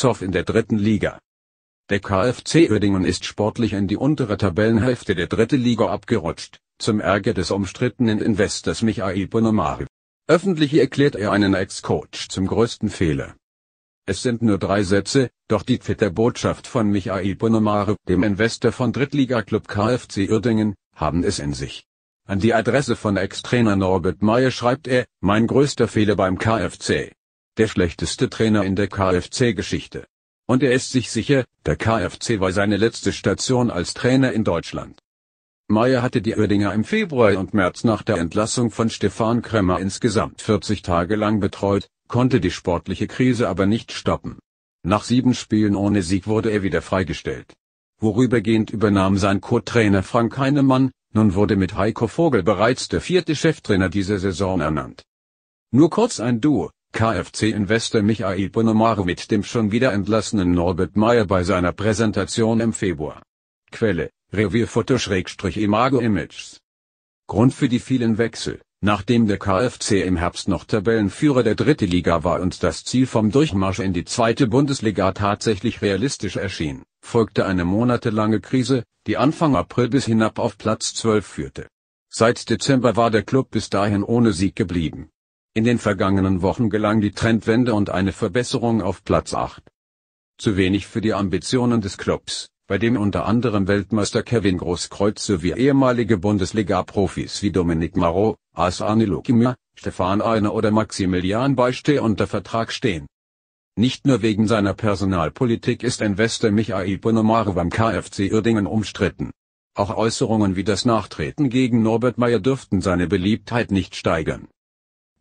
Lützow in der dritten Liga. Der KfC Uerdingen ist sportlich in die untere Tabellenhälfte der dritten Liga abgerutscht, zum Ärger des umstrittenen Investors Michael Bonomari. Öffentlich erklärt er einen Ex-Coach zum größten Fehler. Es sind nur drei Sätze, doch die Twitter-Botschaft von Michael Bonomare, dem Investor von Drittliga-Club KfC Uerdingen, haben es in sich. An die Adresse von Ex-Trainer Norbert Meyer schreibt er, mein größter Fehler beim KfC, der schlechteste Trainer in der KFC-Geschichte. Und er ist sich sicher, der KFC war seine letzte Station als Trainer in Deutschland. Meyer hatte die Oerdinger im Februar und März nach der Entlassung von Stefan Kremmer insgesamt 40 Tage lang betreut, konnte die sportliche Krise aber nicht stoppen. Nach sieben Spielen ohne Sieg wurde er wieder freigestellt. Vorübergehend übernahm sein Co-Trainer Frank Heinemann, nun wurde mit Heiko Vogel bereits der vierte Cheftrainer dieser Saison ernannt. Nur kurz ein Duo, KfC-Investor Michael Bonomaro mit dem schon wieder entlassenen Norbert Meyer bei seiner Präsentation im Februar. Quelle, Revierfoto-Imago-Images. Grund für die vielen Wechsel, nachdem der KfC im Herbst noch Tabellenführer der dritte Liga war und das Ziel vom Durchmarsch in die zweite Bundesliga tatsächlich realistisch erschien, folgte eine monatelange Krise, die Anfang April bis hinab auf Platz 12 führte. Seit Dezember war der Club bis dahin ohne Sieg geblieben. In den vergangenen Wochen gelang die Trendwende und eine Verbesserung auf Platz 8. Zu wenig für die Ambitionen des Clubs, bei dem unter anderem Weltmeister Kevin Großkreuz sowie ehemalige Bundesliga-Profis wie Dominik Marot, Asani Lukimir, Stefan Einer oder Maximilian Beistehe unter Vertrag stehen. Nicht nur wegen seiner Personalpolitik ist Investor Michael Bonomare beim KfC Irdingen umstritten. Auch Äußerungen wie das Nachtreten gegen Norbert Meyer dürften seine Beliebtheit nicht steigern